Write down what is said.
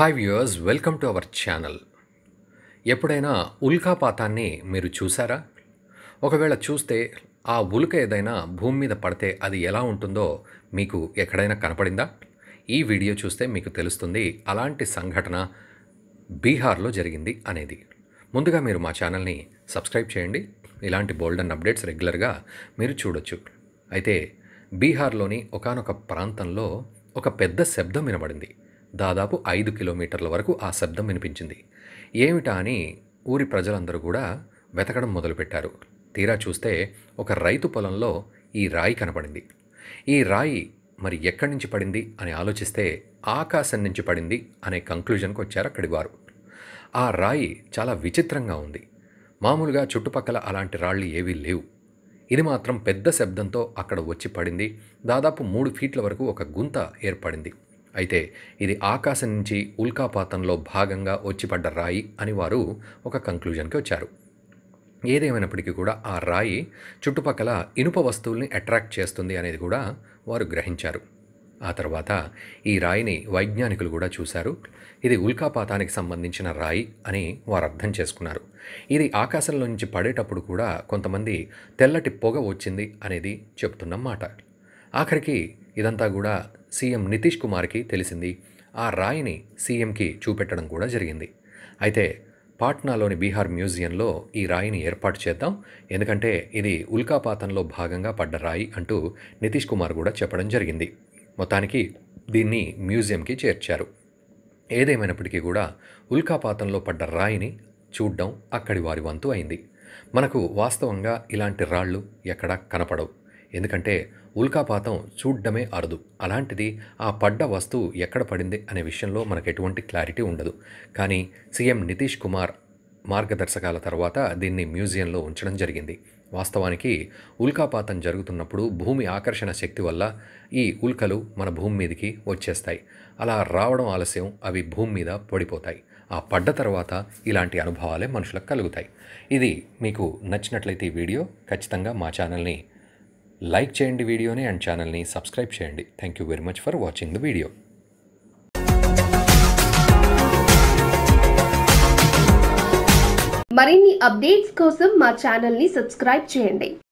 hi viewers welcome to our channel ఎప్పుడైనా ఉల్కాపాతాన్ని మీరు చూసారా ఒకవేళ చూస్తే ఆ ఉల్క ఏదైనా భూమి మీద పడితే అది ఎలా ఉంటుందో మీకు ఎక్కడైనా కనపడిందా ఈ వీడియో చూస్తే మీకు తెలుస్తుంది అలాంటి సంఘటన బీహార్లో జరిగింది అనేది ముందుగా మీరు మా ఛానల్ని సబ్స్క్రైబ్ చేయండి ఇలాంటి బోల్డన్ అప్డేట్స్ రెగ్యులర్గా మీరు చూడొచ్చు అయితే బీహార్లోని ఒకనొక ప్రాంతంలో ఒక పెద్ద శబ్దం వినబడింది దాదాపు ఐదు కిలోమీటర్ల వరకు ఆ శబ్దం వినిపించింది ఏమిటా అని ఊరి ప్రజలందరూ కూడా వెతకడం మొదలుపెట్టారు తీరా చూస్తే ఒక రైతు పొలంలో ఈ రాయి కనపడింది ఈ రాయి మరి ఎక్కడి నుంచి పడింది అని ఆలోచిస్తే ఆకాశం నుంచి పడింది అనే కంక్లూజన్కి వచ్చారు అక్కడి వారు ఆ రాయి చాలా విచిత్రంగా ఉంది మామూలుగా చుట్టుపక్కల అలాంటి రాళ్ళు ఏవీ లేవు ఇది మాత్రం పెద్ద శబ్దంతో అక్కడ వచ్చి పడింది దాదాపు మూడు ఫీట్ల వరకు ఒక గుంత ఏర్పడింది అయితే ఇది ఆకాశం నుంచి ఉల్కాపాతంలో భాగంగా వచ్చిపడ్డ రాయి అని వారు ఒక కంక్లూజన్కి వచ్చారు ఏదేమైనప్పటికీ కూడా ఆ రాయి చుట్టుపక్కల ఇనుప వస్తువుల్ని అట్రాక్ట్ చేస్తుంది అనేది కూడా వారు గ్రహించారు ఆ తర్వాత ఈ రాయిని వైజ్ఞానికులు కూడా చూశారు ఇది ఉల్కాపాతానికి సంబంధించిన రాయి అని వారు అర్థం చేసుకున్నారు ఇది ఆకాశంలో నుంచి పడేటప్పుడు కూడా కొంతమంది తెల్లటి పొగ వచ్చింది అనేది చెప్తున్నమాట ఆఖరికి ఇదంతా కూడా సీఎం నితీష్ కుమార్కి తెలిసింది ఆ రాయిని సీఎంకి చూపెట్టడం కూడా జరిగింది అయితే పాట్నాలోని బీహార్ మ్యూజియంలో ఈ రాయిని ఏర్పాటు చేద్దాం ఎందుకంటే ఇది ఉల్కాపాతంలో భాగంగా పడ్డ రాయి అంటూ నితీష్ కుమార్ కూడా చెప్పడం జరిగింది మొత్తానికి దీన్ని మ్యూజియంకి చేర్చారు ఏదేమైనప్పటికీ కూడా ఉల్కాపాతంలో పడ్డ రాయిని చూడ్డం అక్కడి వారి వంతు అయింది మనకు వాస్తవంగా ఇలాంటి రాళ్ళు ఎక్కడా కనపడవు ఎందుకంటే ఉల్కాపాతం చూడ్డమే అరుదు అలాంటిది ఆ పడ్డ వస్తువు ఎక్కడ పడింది అనే విషయంలో మనకు ఎటువంటి క్లారిటీ ఉండదు కానీ సీఎం నితీష్ కుమార్ మార్గదర్శకాల తర్వాత దీన్ని మ్యూజియంలో ఉంచడం జరిగింది వాస్తవానికి ఉల్కాపాతం జరుగుతున్నప్పుడు భూమి ఆకర్షణ శక్తి వల్ల ఈ ఉల్కలు మన భూమి మీదకి వచ్చేస్తాయి అలా రావడం ఆలస్యం అవి భూమి మీద పడిపోతాయి ఆ పడ్డ తర్వాత ఇలాంటి అనుభవాలే మనుషులకు కలుగుతాయి ఇది మీకు నచ్చినట్లయితే ఈ వీడియో ఖచ్చితంగా మా ఛానల్ని లైక్ చేయండి వీడియోని అండ్ ఛానల్ని సబ్స్క్రైబ్ చేయండి thank you very much for watching the video మరిన్ని అప్డేట్స్ కోసం మా ఛానల్ని సబ్స్క్రైబ్ చేయండి